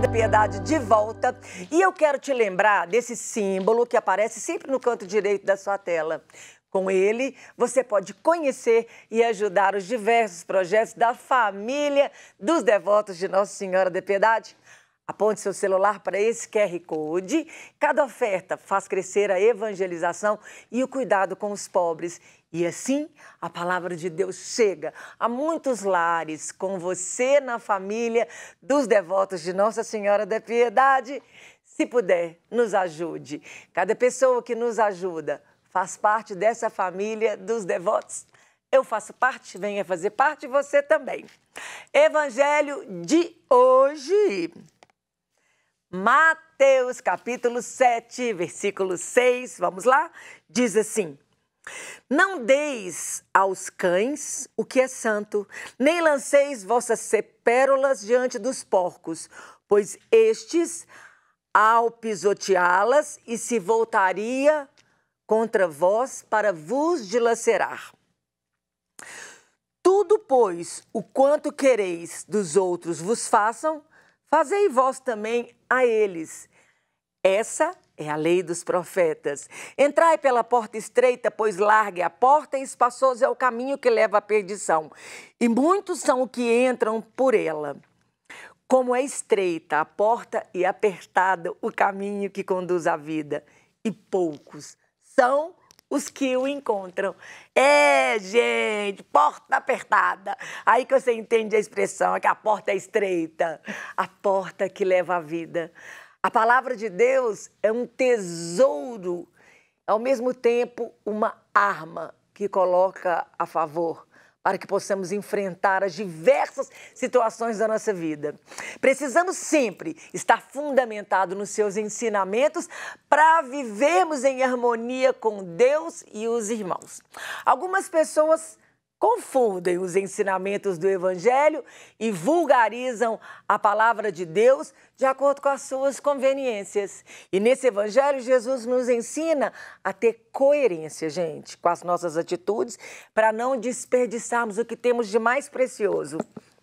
De piedade de volta. E eu quero te lembrar desse símbolo que aparece sempre no canto direito da sua tela. Com ele, você pode conhecer e ajudar os diversos projetos da família dos devotos de Nossa Senhora de Piedade. Aponte seu celular para esse QR Code. Cada oferta faz crescer a evangelização e o cuidado com os pobres. E assim, a palavra de Deus chega a muitos lares, com você na família dos devotos de Nossa Senhora da Piedade. Se puder, nos ajude. Cada pessoa que nos ajuda faz parte dessa família dos devotos. Eu faço parte, venha fazer parte você também. Evangelho de hoje. Mateus capítulo 7, versículo 6, vamos lá? Diz assim: Não deis aos cães o que é santo, nem lanceis vossas pérolas diante dos porcos, pois estes, ao pisoteá-las, e se voltaria contra vós para vos dilacerar. Tudo, pois, o quanto quereis dos outros vos façam, Fazei vós também a eles. Essa é a lei dos profetas. Entrai pela porta estreita, pois larga a porta e espaçoso é o caminho que leva à perdição. E muitos são os que entram por ela. Como é estreita a porta e apertado o caminho que conduz à vida, e poucos são os que o encontram. É, gente, porta apertada. Aí que você entende a expressão, é que a porta é estreita, a porta que leva à vida. A palavra de Deus é um tesouro, ao mesmo tempo uma arma que coloca a favor para que possamos enfrentar as diversas situações da nossa vida. Precisamos sempre estar fundamentado nos seus ensinamentos para vivermos em harmonia com Deus e os irmãos. Algumas pessoas confundem os ensinamentos do Evangelho e vulgarizam a palavra de Deus de acordo com as suas conveniências. E nesse Evangelho, Jesus nos ensina a ter coerência, gente, com as nossas atitudes, para não desperdiçarmos o que temos de mais precioso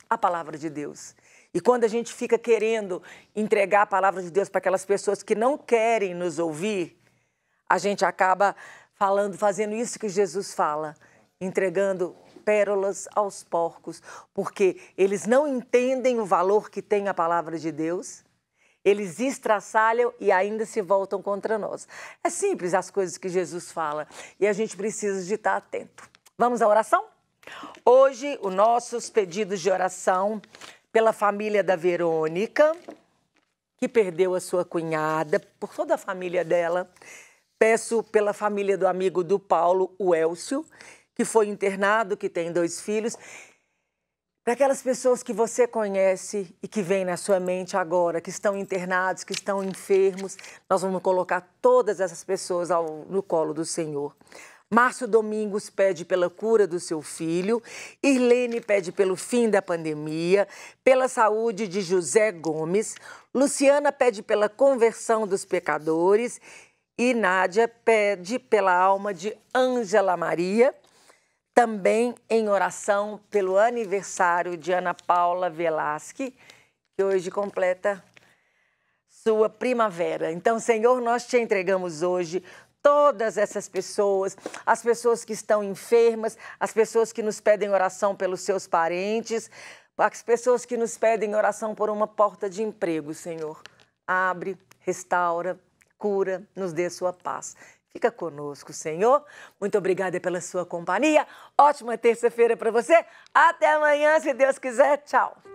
a palavra de Deus. E quando a gente fica querendo entregar a palavra de Deus para aquelas pessoas que não querem nos ouvir, a gente acaba falando, fazendo isso que Jesus fala, entregando pérolas aos porcos, porque eles não entendem o valor que tem a palavra de Deus, eles estraçalham e ainda se voltam contra nós. É simples as coisas que Jesus fala e a gente precisa de estar atento. Vamos à oração? Hoje, os nossos pedidos de oração pela família da Verônica, que perdeu a sua cunhada, por toda a família dela. Peço pela família do amigo do Paulo, o Elcio, que foi internado, que tem dois filhos. Para aquelas pessoas que você conhece e que vem na sua mente agora, que estão internados, que estão enfermos, nós vamos colocar todas essas pessoas ao, no colo do Senhor. Márcio Domingos pede pela cura do seu filho, Irlene pede pelo fim da pandemia, pela saúde de José Gomes, Luciana pede pela conversão dos pecadores e Nádia pede pela alma de Ângela Maria também em oração pelo aniversário de Ana Paula Velasque, que hoje completa sua primavera. Então, Senhor, nós te entregamos hoje todas essas pessoas, as pessoas que estão enfermas, as pessoas que nos pedem oração pelos seus parentes, as pessoas que nos pedem oração por uma porta de emprego, Senhor. Abre, restaura, cura, nos dê sua paz. Fica conosco, Senhor. Muito obrigada pela sua companhia. Ótima terça-feira para você. Até amanhã, se Deus quiser. Tchau.